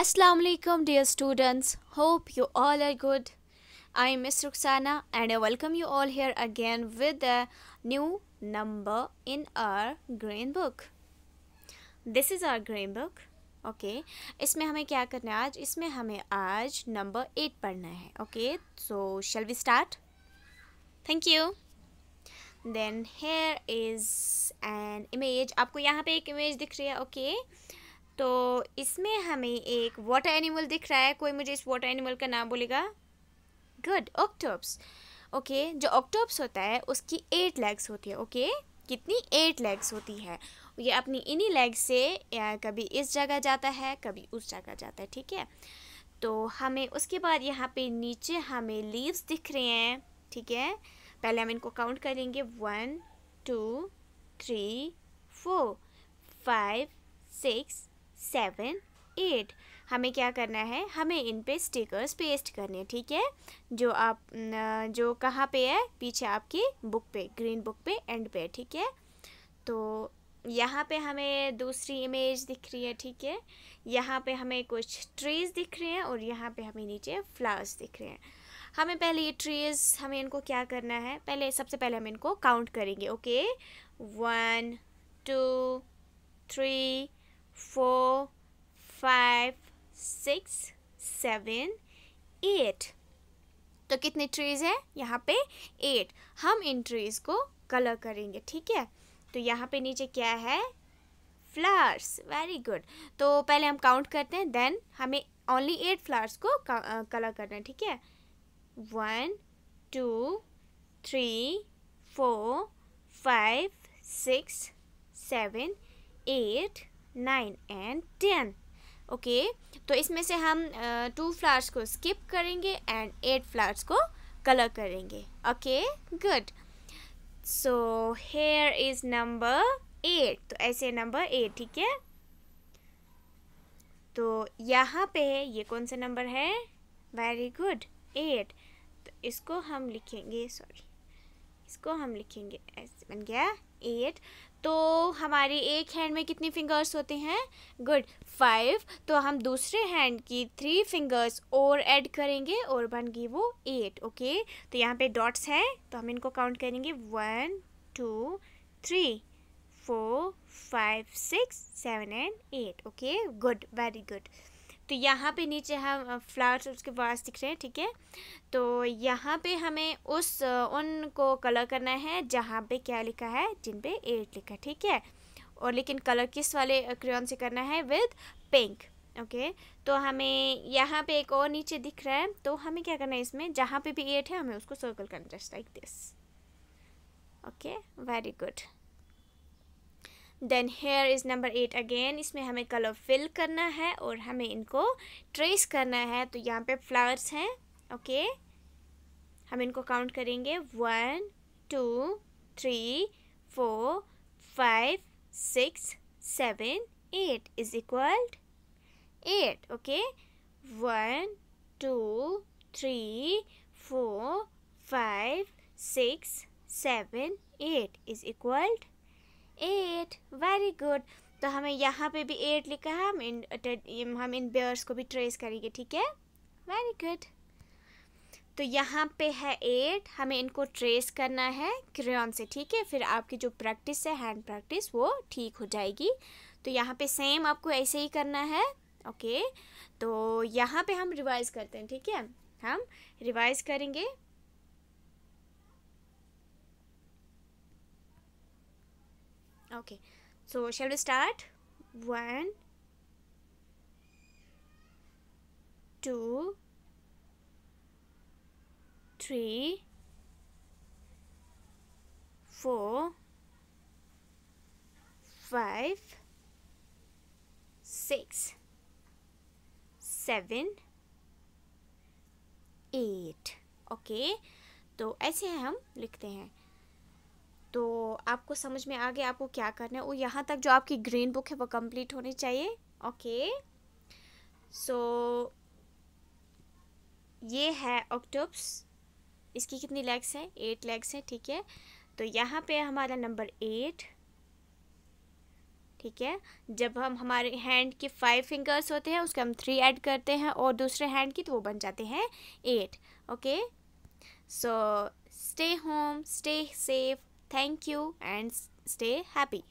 Assalamu alaikum dear students hope you all are good I am Miss Ruksana and I welcome you all here again with a new number in our green book This is our green book okay. isme hame kya karna hai aaj isme hame aaj number 8 padhna hai okay so shall we start thank you then here is an image aapko yahan pe ek image dikh rahi hai okay? तो इसमें हमें एक water animal दिख रहा है कोई मुझे इस वाटर एनिमल का नाम बोलेगा गुड ऑक्टोप्स ओके जो ऑक्टोप्स होता है उसकी एट लेग्स होती है ओके okay? कितनी एट लेग्स होती है ये अपनी इन्हीं लेग से या कभी इस जगह जाता है कभी उस जगह जाता है ठीक है तो हमें उसके बाद यहाँ पे नीचे हमें लीव्स दिख रहे हैं ठीक है पहले हम इनको काउंट करेंगे one two three four five six seven eight हमें क्या करना है हमें इन पे स्टिकर्स पेस्ट करने ठीक है जो आप जो कहाँ पे है पीछे आपकी बुक पे ग्रीन बुक पे एंड पे ठीक है तो यहाँ पे हमें दूसरी इमेज दिख रही है ठीक है यहाँ पे हमें कुछ ट्रीज़ दिख रही हैं और यहाँ पे हमें नीचे फ्लावर्स दिख रहे हैं हमें पहले ये ट्रीज़ हमें इनको क्या करना है पहले सबसे पहले हम इनको काउंट करेंगे okay one two three four, five, six, seven, eight. तो कितने ट्रीज हैं यहाँ पे एट हम इन ट्रीज को कलर करेंगे ठीक है तो यहाँ पे नीचे क्या है फ्लावर्स वेरी गुड तो पहले हम काउंट करते हैं देन हमें ओनली एट फ्लावर्स को कलर करना है ठीक है one two three four five six seven eight nine and ten okay तो इसमें से हम टू फ्लावर्स को स्किप करेंगे एंड एट फ्लावर्स को कलर करेंगे okay good so here is number eight तो ऐसे नंबर एट ठीक है तो यहाँ पे ये कौन सा नंबर है वेरी गुड एट तो इसको हम लिखेंगे सॉरी इसको हम लिखेंगे ऐसे बन गया एट तो हमारे एक हैंड में कितने फिंगर्स होते हैं गुड फाइव तो हम दूसरे हैंड की थ्री फिंगर्स और ऐड करेंगे और बन गई वो एट ओके तो यहाँ पे डॉट्स हैं तो हम इनको काउंट करेंगे one two three four five six seven and eight okay good very good तो यहाँ पे नीचे हम फ्लावर्स उसके वास दिख रहे हैं ठीक है तो यहाँ पे हमें उस उन को कलर करना है जहाँ पे क्या लिखा है जिन पे एट लिखा है ठीक है और लेकिन कलर किस वाले क्रेन से करना है विद पिंक ओके तो हमें यहाँ पे एक और नीचे दिख रहा है तो हमें क्या करना है इसमें जहाँ पे भी एट है हमें उसको सर्कल करना just like this okay very good then here is number eight again इसमें हमें कलर फिल करना है और हमें इनको ट्रेस करना है तो यहाँ पे फ्लावर्स हैं ओके okay? हम इनको काउंट करेंगे one two three four five six seven eight is equal eight okay one two three four five six seven eight is equalled eight very good तो हमें यहाँ पे भी एट लिखा है हम इन हम इन बेयर्स को भी ट्रेस करेंगे ठीक है वेरी गुड तो यहाँ पे है एट हमें इनको ट्रेस करना है क्रेन से ठीक है फिर आपकी जो प्रैक्टिस है हैंड प्रैक्टिस वो ठीक हो जाएगी तो यहाँ पे सेम आपको ऐसे ही करना है ओके तो यहाँ पे हम रिवाइज़ करते हैं ठीक है हम रिवाइज़ करेंगे okay so shall we start one two three four five six seven eight okay तो ऐसे हम लिखते हैं तो आपको समझ में आ गया आपको क्या करना है और यहाँ तक जो आपकी ग्रीन बुक है वो कंप्लीट होनी चाहिए ओके सो ये है ऑक्टोप्स इसकी कितनी लेग्स हैं एट लेग्स हैं ठीक है तो यहाँ पे हमारा नंबर एट ठीक है जब हम हमारे हैंड के फाइव फिंगर्स होते हैं उसके हम थ्री ऐड करते हैं और दूसरे हैंड की तो वो बन जाते हैं eight okay so stay home stay safe Thank you and stay happy.